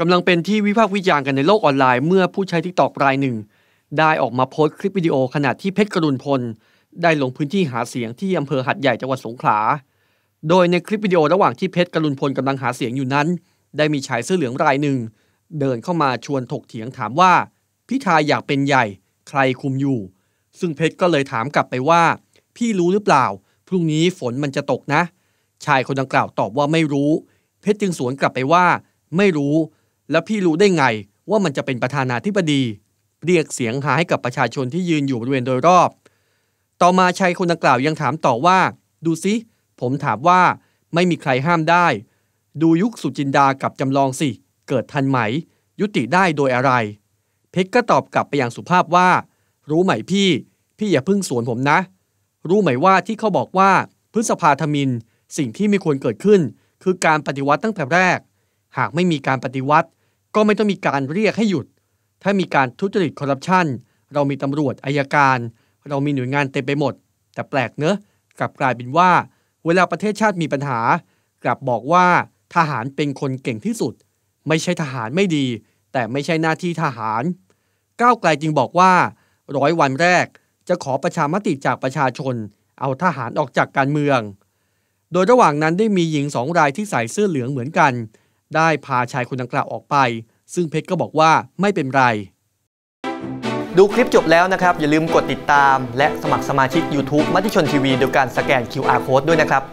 กำลังเป็นที่วิพากษ์วิจารณ์กันในโลกออนไลน์เมื่อผู้ใช้ทิกตอกรายหนึ่ง ได้ออกมาโพสต์คลิปวิดีโอขณะที่เพชรกรุณพลได้ลงพื้นที่หาเสียงที่อำเภอหัดใหญ่จังหวัดสงขลา โดยในคลิปวิดีโอระหว่างที่เพชรกรุณพลกำลังหาเสียงอยู่นั้น ได้มีชายเสื้อเหลืองรายหนึ่ง เดินเข้ามาชวนถกเถียงถามว่าพิธาอยากเป็นใหญ่ ใครคุมอยู่ ซึ่งเพชรก็เลยถามกลับไปว่า พี่รู้หรือเปล่าพรุ่งนี้ฝนมันจะตกนะ ชายคนดังกล่าวตอบว่าไม่รู้ เพชรจึงสวนกลับไปว่า ไม่รู้แล้วพี่รู้ได้ไงว่ามันจะเป็นประธานาธิบดี เรียกเสียงหาให้กับประชาชนที่ยืนอยู่บริเวณโดยรอบ ต่อมาชายคนดังกล่าวยังถามต่อว่า ดูสิผมถามว่าไม่มีใครห้ามได้ ดูยุคสุจินดากับจำลองสิ เกิดทันไหม ยุติได้โดยอะไร เพชรก็ตอบกลับไปอย่างสุภาพว่า รู้ไหมพี่ พี่อย่าพึ่งสวนผมนะ รู้ไหมว่าที่เขาบอกว่าพฤษภาธมินสิ่งที่ไม่ควรเกิดขึ้น คือการปฏิวัติตั้งแต่แรก หากไม่มีการปฏิวัติก็ไม่ต้องมีการเรียกให้หยุด ถ้ามีการทุจริตคอร์รัปชัน เรามีตำรวจอายการ เรามีหน่วยงานเต็มไปหมด แต่แปลกเนอะกลับกลายเป็นว่า เวลาประเทศชาติมีปัญหา กลับบอกว่าทหารเป็นคนเก่งที่สุด ไม่ใช่ทหารไม่ดี แต่ไม่ใช่หน้าที่ทหาร ก้าวไกลจึงบอกว่าร้อยวันแรกจะขอประชามติจากประชาชนเอาทหารออกจากการเมือง โดยระหว่างนั้นได้มีหญิงสองรายที่ใส่เสื้อเหลืองเหมือนกัน ได้พาชายคนดังกล่าวออกไปซึ่งเพชรก็บอกว่าไม่เป็นไร ดูคลิปจบแล้วนะครับ อย่าลืมกดติดตาม และสมัครสมาชิก YouTube มัติชนทีวีโดยการสแกน QR Code ด้วยนะครับ